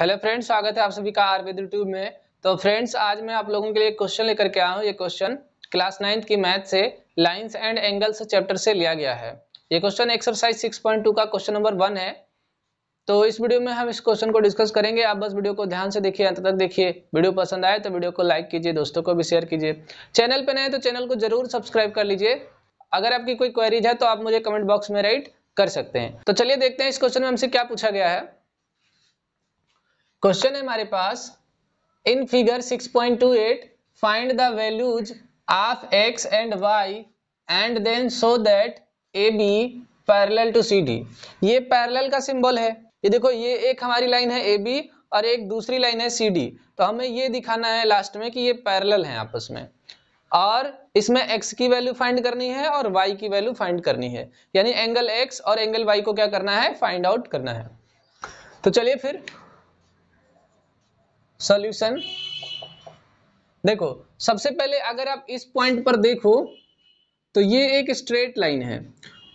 hello friends स्वागत है आप सभी का आयुर्वेद यूट्यूब में तो फ्रेंड्स आज मैं आप लोगों के लिए क्वेश्चन लेकर के आया हूँ ये क्वेश्चन क्लास नाइन्थ की मैथ से लाइंस एंड एंगल्स चैप्टर से लिया गया है ये क्वेश्चन एक्सरसाइज 6.2 का क्वेश्चन नंबर वन है तो इस वीडियो में हम इस क्वेश्चन को डिस्कस करेंगे आप बस वीडियो को ध्यान से देखिए अंत तक देखिए वीडियो पसंद आए तो वीडियो को लाइक कीजिए दोस्तों को भी शेयर कीजिए चैनल पर नए तो चैनल को जरूर सब्सक्राइब कर लीजिए अगर आपकी कोई क्वेरीज है तो आप मुझे कमेंट बॉक्स में राइट कर सकते हैं तो चलिए देखते हैं इस क्वेश्चन में हमसे क्या पूछा गया है क्वेश्चन है हमारे पास in figure 6.28 find the values of x and y and then so that A B parallel to C D ये पैरेलल का सिंबल है ये देखो ये एक हमारी लाइन है ए बी और एक दूसरी लाइन है सी डी तो हमें ये दिखाना है लास्ट में कि ये पैरेलल हैं आपस में और इसमें x की वैल्यू फाइंड करनी है और y की वैल्यू फाइंड करनी है यानी एंगल x और एंगल y को क्या करना है फाइंड आउट करना है तो चलिए फिर सॉल्यूशन देखो सबसे पहले अगर आप इस पॉइंट पर देखो तो ये एक स्ट्रेट लाइन है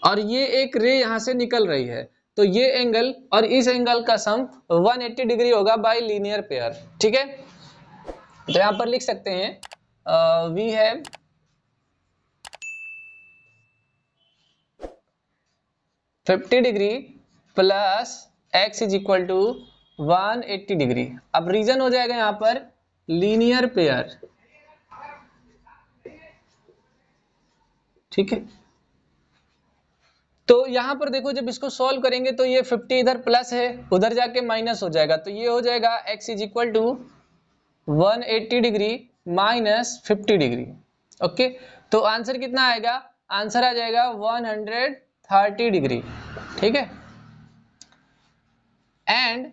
और ये एक रे यहां से निकल रही है तो ये एंगल और इस एंगल का सम 180 डिग्री होगा बाय लीनियर पेयर ठीक है तो यहां पर लिख सकते हैं वी है fifty degree plus x is equal to 180 degree अब रीजन हो जाएगा यहां पर लीनियर पेयर ठीक है तो यहां पर देखो जब इसको सॉल्व करेंगे तो ये 50 इधर प्लस है उधर जाके माइनस हो जाएगा तो ये हो जाएगा x is equal to eighty degree minus fifty degree okay तो आंसर कितना आएगा आंसर आ जाएगा 130 डिग्री ठीक है एंड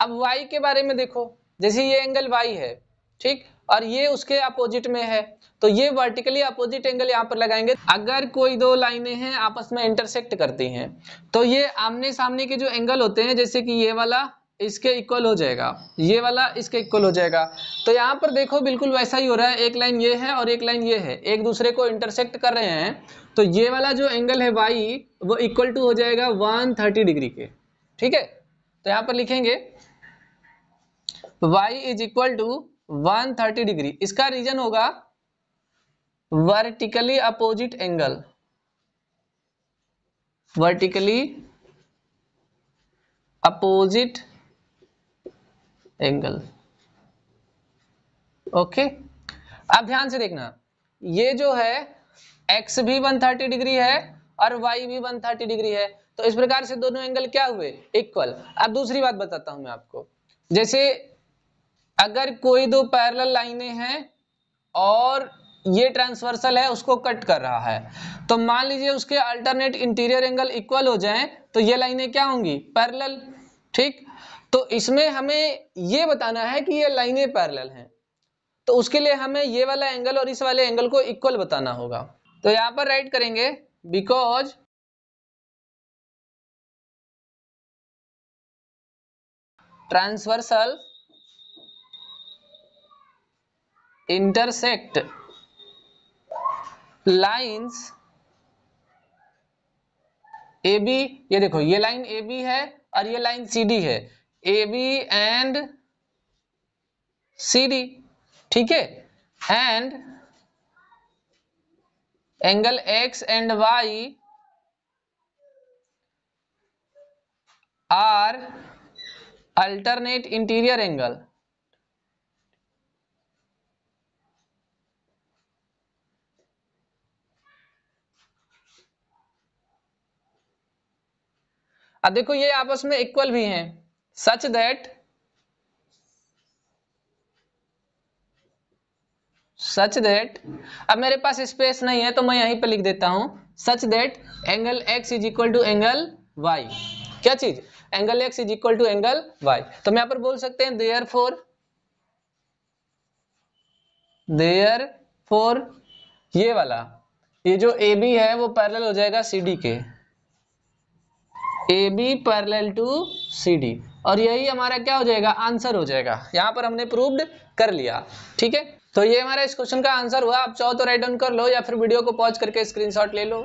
अब वाई के बारे में देखो जैसे ये एंगल वाई है ठीक और ये उसके अपोजिट में है तो ये वर्टिकली अपोजिट एंगल यहाँ पर लगाएंगे अगर कोई दो लाइनें हैं आपस में इंटरसेक्ट करती हैं तो ये आमने सामने के जो एंगल होते हैं जैसे कि ये वाला इसके इक्वल हो जाएगा ये वाला इसके इक्वल हो जाएगा तो यहाँ पर देखो बिल्कुल वैसा ही हो रहा है एक लाइन ये है और एक लाइन ये है एक दूसरे को इंटरसेक्ट कर रहे हैं तो ये वाला जो एंगल है वाई वो इक्वल टू हो जाएगा वन डिग्री के ठीक है तो यहाँ पर लिखेंगे y is equal to thirty degree इसका रीजन होगा vertically opposite angle vertically opposite angle okay अब ध्यान से देखना ये जो है x भी 130 डिग्री है और y भी 130 डिग्री है तो इस प्रकार से दोनों एंगल क्या हुए इक्वल अब दूसरी बात बताता हूं मैं आपको जैसे अगर कोई दो पैरल लाइनें हैं और ये ट्रांसवर्सल है उसको कट कर रहा है तो मान लीजिए उसके अल्टरनेट इंटीरियर एंगल इक्वल हो जाए तो ये लाइनें क्या होंगी पैरल ठीक तो इसमें हमें ये बताना है कि ये लाइनें पैरल हैं तो उसके लिए हमें ये वाला एंगल और इस वाले एंगल को इक्वल बताना होगा तो यहाँ पर राइट करेंगे because transversal intersect lines A B ये देखो ये लाइन ए बी है और ये लाइन सी डी है A B and C D ठीक है and angle x and y are alternate interior angle अब देखो ये आपस में इक्वल भी हैं सच दैट सच दैट अब मेरे पास स्पेस नहीं है तो मैं यहीं पे लिख देता हूं such that angle x is equal to angle y क्या चीज angle x is equal to angle y तो मैं यहां पर बोल सकते हैं देयर फोर देयर फोर ये वाला ये जो ए बी है वो पैरेलल हो जाएगा सी डी के A B parallel to C D और यही हमारा क्या हो जाएगा आंसर हो जाएगा यहाँ पर हमने प्रूव्ड कर लिया ठीक है तो ये हमारा इस क्वेश्चन का आंसर हुआ आप चाहो तो राइट डाउन कर लो या फिर वीडियो को पॉज करके स्क्रीनशॉट ले लो